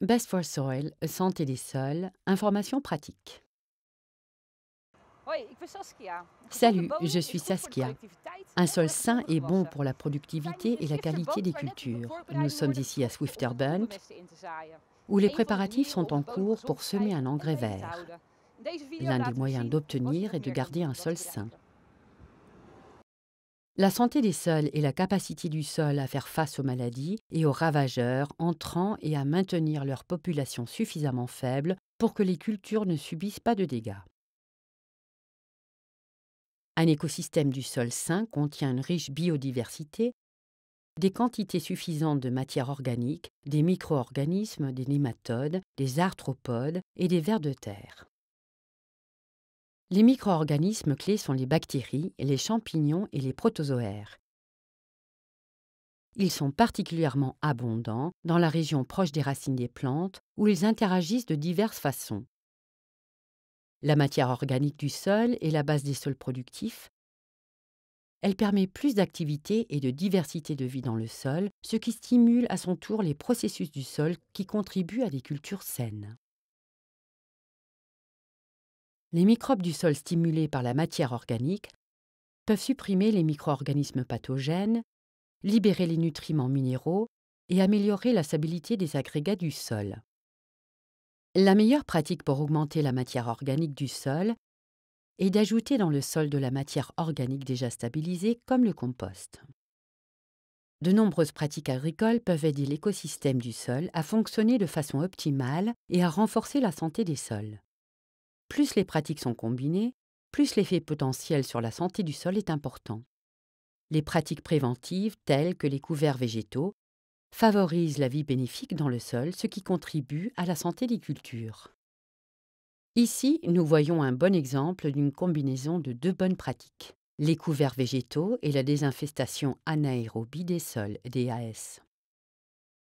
Best for Soil, santé des sols, informations pratiques. Salut, je suis Saskia. Un sol sain est bon pour la productivité et la qualité des cultures. Nous sommes ici à Swifterbund, où les préparatifs sont en cours pour semer un engrais vert. L'un des moyens d'obtenir et de garder un sol sain. La santé des sols et la capacité du sol à faire face aux maladies et aux ravageurs entrant et à maintenir leur population suffisamment faible pour que les cultures ne subissent pas de dégâts. Un écosystème du sol sain contient une riche biodiversité, des quantités suffisantes de matières organiques, des micro-organismes, des nématodes, des arthropodes et des vers de terre. Les micro-organismes clés sont les bactéries, les champignons et les protozoaires. Ils sont particulièrement abondants dans la région proche des racines des plantes où ils interagissent de diverses façons. La matière organique du sol est la base des sols productifs. Elle permet plus d'activité et de diversité de vie dans le sol, ce qui stimule à son tour les processus du sol qui contribuent à des cultures saines les microbes du sol stimulés par la matière organique peuvent supprimer les micro-organismes pathogènes, libérer les nutriments minéraux et améliorer la stabilité des agrégats du sol. La meilleure pratique pour augmenter la matière organique du sol est d'ajouter dans le sol de la matière organique déjà stabilisée comme le compost. De nombreuses pratiques agricoles peuvent aider l'écosystème du sol à fonctionner de façon optimale et à renforcer la santé des sols. Plus les pratiques sont combinées, plus l'effet potentiel sur la santé du sol est important. Les pratiques préventives, telles que les couverts végétaux, favorisent la vie bénéfique dans le sol, ce qui contribue à la santé des cultures. Ici, nous voyons un bon exemple d'une combinaison de deux bonnes pratiques, les couverts végétaux et la désinfestation anaérobie des sols, DAS.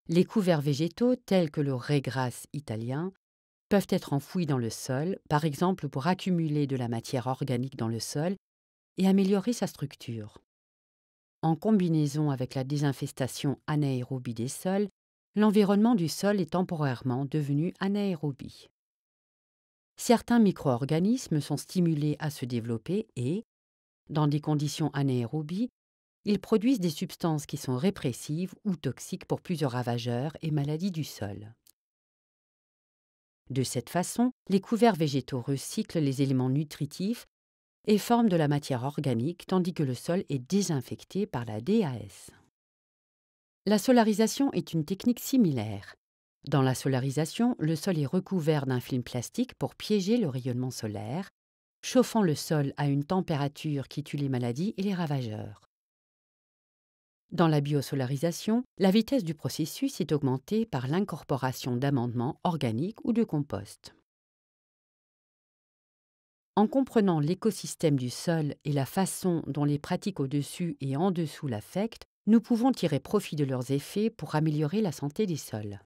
Les couverts végétaux, tels que le grass italien, peuvent être enfouis dans le sol, par exemple pour accumuler de la matière organique dans le sol et améliorer sa structure. En combinaison avec la désinfestation anaérobie des sols, l'environnement du sol est temporairement devenu anaérobie. Certains micro-organismes sont stimulés à se développer et, dans des conditions anaérobies, ils produisent des substances qui sont répressives ou toxiques pour plusieurs ravageurs et maladies du sol. De cette façon, les couverts végétaux recyclent les éléments nutritifs et forment de la matière organique, tandis que le sol est désinfecté par la DAS. La solarisation est une technique similaire. Dans la solarisation, le sol est recouvert d'un film plastique pour piéger le rayonnement solaire, chauffant le sol à une température qui tue les maladies et les ravageurs. Dans la biosolarisation, la vitesse du processus est augmentée par l'incorporation d'amendements organiques ou de compost. En comprenant l'écosystème du sol et la façon dont les pratiques au-dessus et en dessous l'affectent, nous pouvons tirer profit de leurs effets pour améliorer la santé des sols.